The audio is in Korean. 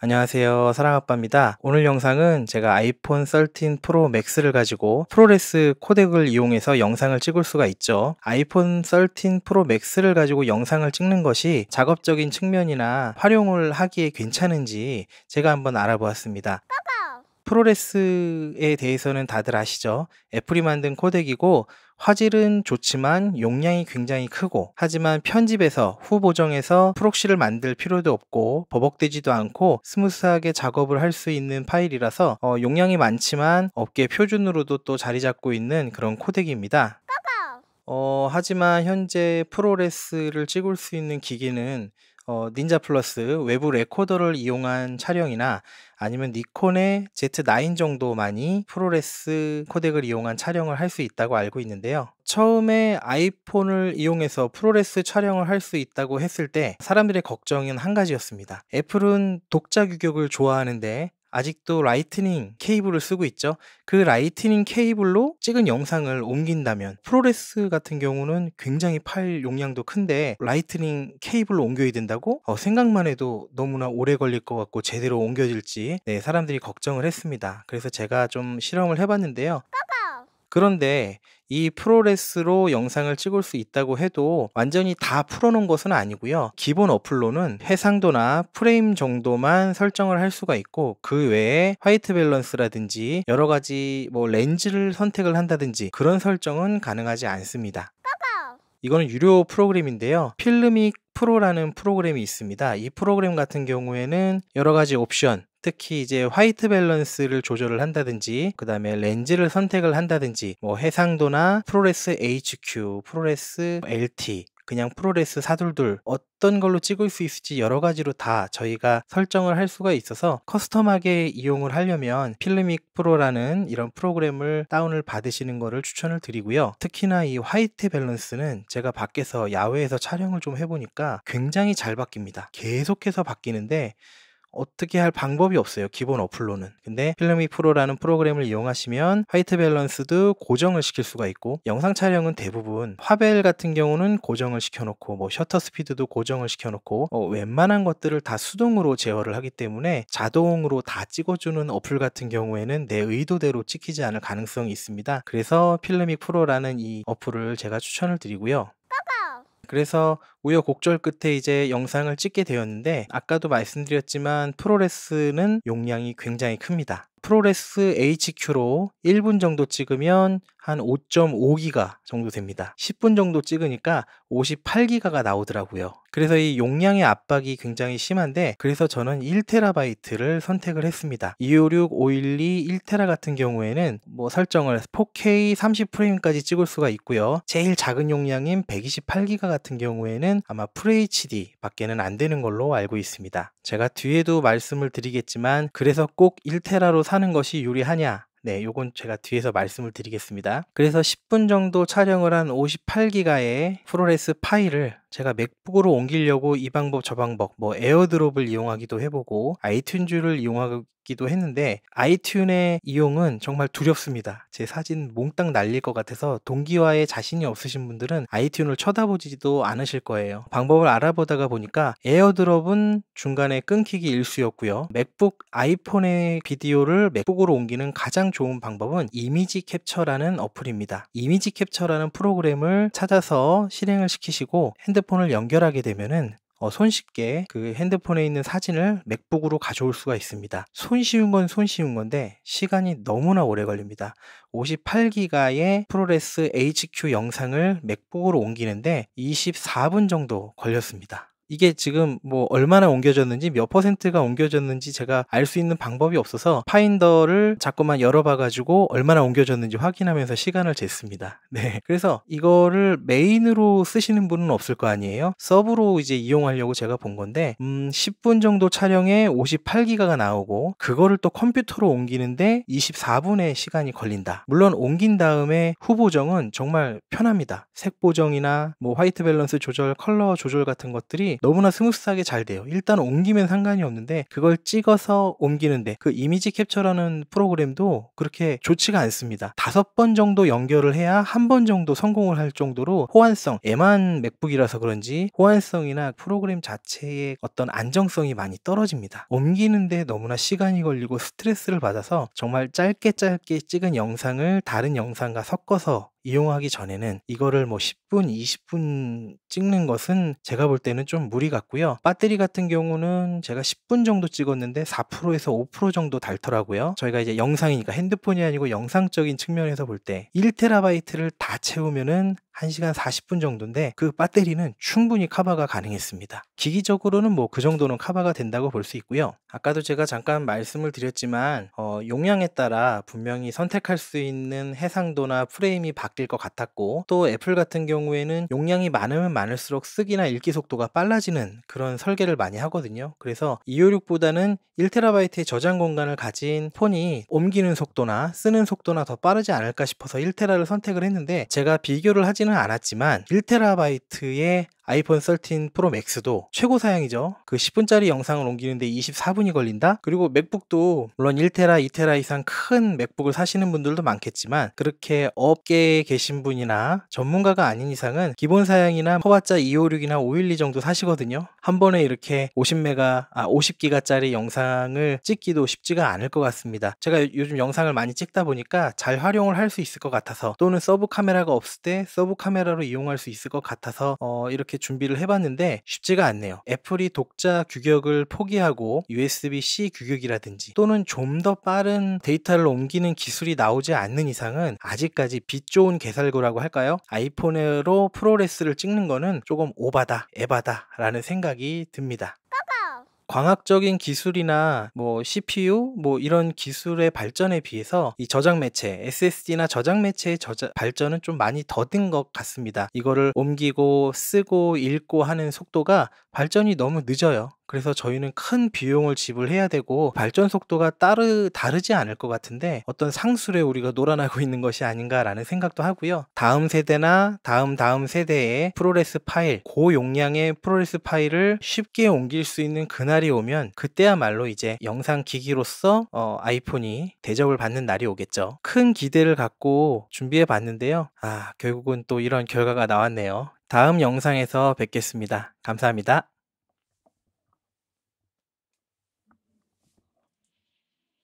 안녕하세요 사랑아빠입니다 오늘 영상은 제가 아이폰 13 프로 맥스를 가지고 프로레스 코덱을 이용해서 영상을 찍을 수가 있죠 아이폰 13 프로 맥스를 가지고 영상을 찍는 것이 작업적인 측면이나 활용을 하기에 괜찮은지 제가 한번 알아보았습니다 까까! 프로레스에 대해서는 다들 아시죠? 애플이 만든 코덱이고 화질은 좋지만 용량이 굉장히 크고 하지만 편집에서 후 보정에서 프록시를 만들 필요도 없고 버벅대지도 않고 스무스하게 작업을 할 수 있는 파일이라서 어, 용량이 많지만 업계 표준으로도 또 자리 잡고 있는 그런 코덱입니다. 어, 하지만 현재 프로레스를 찍을 수 있는 기기는 어, 닌자 플러스 외부 레코더를 이용한 촬영이나 아니면 니콘의 Z9 정도만이 프로레스 코덱을 이용한 촬영을 할 수 있다고 알고 있는데요. 처음에 아이폰을 이용해서 프로레스 촬영을 할 수 있다고 했을 때 사람들의 걱정은 한 가지였습니다. 애플은 독자 규격을 좋아하는데 아직도 라이트닝 케이블을 쓰고 있죠. 그 라이트닝 케이블로 찍은 영상을 옮긴다면 프로레스 같은 경우는 굉장히 파일 용량도 큰데 라이트닝 케이블로 옮겨야 된다고 어, 생각만 해도 너무나 오래 걸릴 것 같고 제대로 옮겨질지 네, 사람들이 걱정을 했습니다. 그래서 제가 좀 실험을 해봤는데요. 그런데 이 프로레스로 영상을 찍을 수 있다고 해도 완전히 다 풀어놓은 것은 아니고요. 기본 어플로는 해상도나 프레임 정도만 설정을 할 수가 있고 그 외에 화이트 밸런스라든지 여러 가지 뭐 렌즈를 선택을 한다든지 그런 설정은 가능하지 않습니다. 이거는 유료 프로그램인데요. 필름이 프로라는 프로그램이 있습니다. 이 프로그램 같은 경우에는 여러 가지 옵션, 특히 이제 화이트 밸런스를 조절을 한다든지 그 다음에 렌즈를 선택을 한다든지 뭐 해상도나 프로레스 HQ, 프로레스 LT 그냥 프로레스 사둘둘 어떤 걸로 찍을 수 있을지 여러 가지로 다 저희가 설정을 할 수가 있어서 커스텀하게 이용을 하려면 필름믹 프로라는 이런 프로그램을 다운을 받으시는 것을 추천을 드리고요. 특히나 이 화이트 밸런스는 제가 밖에서 야외에서 촬영을 좀 해보니까 굉장히 잘 바뀝니다. 계속해서 바뀌는데 어떻게 할 방법이 없어요. 기본 어플로는. 근데 필름이 프로라는 프로그램을 이용하시면 화이트 밸런스도 고정을 시킬 수가 있고 영상 촬영은 대부분 화벨 같은 경우는 고정을 시켜놓고 뭐 셔터 스피드도 고정을 시켜놓고 어, 웬만한 것들을 다 수동으로 제어를 하기 때문에 자동으로 다 찍어주는 어플 같은 경우에는 내 의도대로 찍히지 않을 가능성이 있습니다. 그래서 필름이 프로라는 이 어플을 제가 추천을 드리고요. 그래서 우여곡절 끝에 이제 영상을 찍게 되었는데 아까도 말씀드렸지만 프로레스는 용량이 굉장히 큽니다. 프로레스 HQ로 1분 정도 찍으면 한 5.5기가 정도 됩니다. 10분 정도 찍으니까 58기가가 나오더라고요. 그래서 이 용량의 압박이 굉장히 심한데 그래서 저는 1테라바이트를 선택을 했습니다. 256, 512, 1테라 같은 경우에는 뭐 설정을 4K 30프레임까지 찍을 수가 있고요. 제일 작은 용량인 128기가 같은 경우에는 아마 FHD 밖에는 안 되는 걸로 알고 있습니다. 제가 뒤에도 말씀을 드리겠지만 그래서 꼭 1테라로 사는 것이 유리하냐 네, 요건 제가 뒤에서 말씀을 드리겠습니다. 그래서 10분 정도 촬영을 한 58기가의 프로레스 파일을 제가 맥북으로 옮기려고 이 방법 저 방법 뭐 에어드롭을 이용하기도 해보고 아이튠즈를 이용하기도 했는데 아이튠의 이용은 정말 두렵습니다. 제 사진 몽땅 날릴 것 같아서 동기화에 자신이 없으신 분들은 아이튠을 쳐다보지도 않으실 거예요. 방법을 알아보다가 보니까 에어드롭은 중간에 끊기기 일수였고요. 맥북 아이폰의 비디오를 맥북으로 옮기는 가장 좋은 방법은 이미지 캡처라는 어플입니다. 이미지 캡처라는 프로그램을 찾아서 실행을 시키시고 핸드 핸드폰을 연결하게 되면은 어, 손쉽게 그 핸드폰에 있는 사진을 맥북으로 가져올 수가 있습니다. 손쉬운 건 손쉬운 건데 시간이 너무나 오래 걸립니다. 58기가의 프로레스 HQ 영상을 맥북으로 옮기는데 24분 정도 걸렸습니다. 이게 지금 뭐 얼마나 옮겨졌는지 몇 퍼센트가 옮겨졌는지 제가 알 수 있는 방법이 없어서 파인더를 자꾸만 열어봐가지고 얼마나 옮겨졌는지 확인하면서 시간을 쟀습니다. 네. 그래서 이거를 메인으로 쓰시는 분은 없을 거 아니에요. 서브로 이제 이용하려고 제가 본 건데, 음, 10분 정도 촬영에 58기가가 나오고, 그거를 또 컴퓨터로 옮기는데 24분의 시간이 걸린다. 물론 옮긴 다음에 후보정은 정말 편합니다. 색 보정이나 뭐 화이트 밸런스 조절, 컬러 조절 같은 것들이 너무나 스무스하게 잘 돼요. 일단 옮기면 상관이 없는데 그걸 찍어서 옮기는데 그 이미지 캡처라는 프로그램도 그렇게 좋지가 않습니다. 다섯 번 정도 연결을 해야 한 번 정도 성공을 할 정도로 호환성, 애만 맥북이라서 그런지 호환성이나 프로그램 자체의 어떤 안정성이 많이 떨어집니다. 옮기는데 너무나 시간이 걸리고 스트레스를 받아서 정말 짧게 짧게 찍은 영상을 다른 영상과 섞어서 이용하기 전에는 이거를 뭐 10분, 20분 찍는 것은 제가 볼 때는 좀 무리 같고요. 배터리 같은 경우는 제가 10분 정도 찍었는데 4%에서 5% 정도 닳더라고요. 저희가 이제 영상이니까 핸드폰이 아니고 영상적인 측면에서 볼 때 1TB를 다 채우면은 1시간 40분 정도인데 그 배터리는 충분히 커버가 가능했습니다. 기기적으로는 뭐 그 정도는 커버가 된다고 볼 수 있고요. 아까도 제가 잠깐 말씀을 드렸지만 어, 용량에 따라 분명히 선택할 수 있는 해상도나 프레임이 바뀔 것 같았고 또 애플 같은 경우에는 용량이 많으면 많을수록 쓰기나 읽기 속도가 빨라지는 그런 설계를 많이 하거든요. 그래서 256보다는 1TB의 저장 공간을 가진 폰이 옮기는 속도나 쓰는 속도나 더 빠르지 않을까 싶어서 1TB를 선택을 했는데 제가 비교를 하지는 나오지는 않았지만 1TB의 아이폰 13 프로 맥스도 최고 사양이죠. 그 10분짜리 영상을 옮기는데 24분이 걸린다? 그리고 맥북도 물론 1테라, 2테라 이상 큰 맥북을 사시는 분들도 많겠지만 그렇게 업계에 계신 분이나 전문가가 아닌 이상은 기본 사양이나 커봤자 256이나 512 정도 사시거든요. 한 번에 이렇게 50메가 아 50기가짜리 영상을 찍기도 쉽지가 않을 것 같습니다. 제가 요즘 영상을 많이 찍다 보니까 잘 활용을 할 수 있을 것 같아서 또는 서브 카메라가 없을 때 서브 카메라로 이용할 수 있을 것 같아서 어, 이렇게 준비를 해봤는데 쉽지가 않네요. 애플이 독자 규격을 포기하고 USB-C 규격이라든지 또는 좀 더 빠른 데이터를 옮기는 기술이 나오지 않는 이상은 아직까지 빛 좋은 개살구라고 할까요? 아이폰으로 프로레스를 찍는 거는 조금 오바다, 에바다라는 생각이 생각이 듭니다. 광학적인 기술이나 뭐 CPU 뭐 이런 기술의 발전에 비해서 이 저장 매체 SSD나 저장 매체의 저자, 발전은 좀 많이 더딘 것 같습니다. 이거를 옮기고 쓰고 읽고 하는 속도가 발전이 너무 늦어요. 그래서 저희는 큰 비용을 지불해야 되고 발전 속도가 따르 다르지 않을 것 같은데 어떤 상술에 우리가 놀아나고 있는 것이 아닌가라는 생각도 하고요. 다음 세대나 다음 다음 세대의 프로레스 파일, 고용량의 프로레스 파일을 쉽게 옮길 수 있는 그날이 오면 그때야말로 이제 영상 기기로서 어, 아이폰이 대접을 받는 날이 오겠죠. 큰 기대를 갖고 준비해 봤는데요. 아, 결국은 또 이런 결과가 나왔네요. 다음 영상에서 뵙겠습니다. 감사합니다.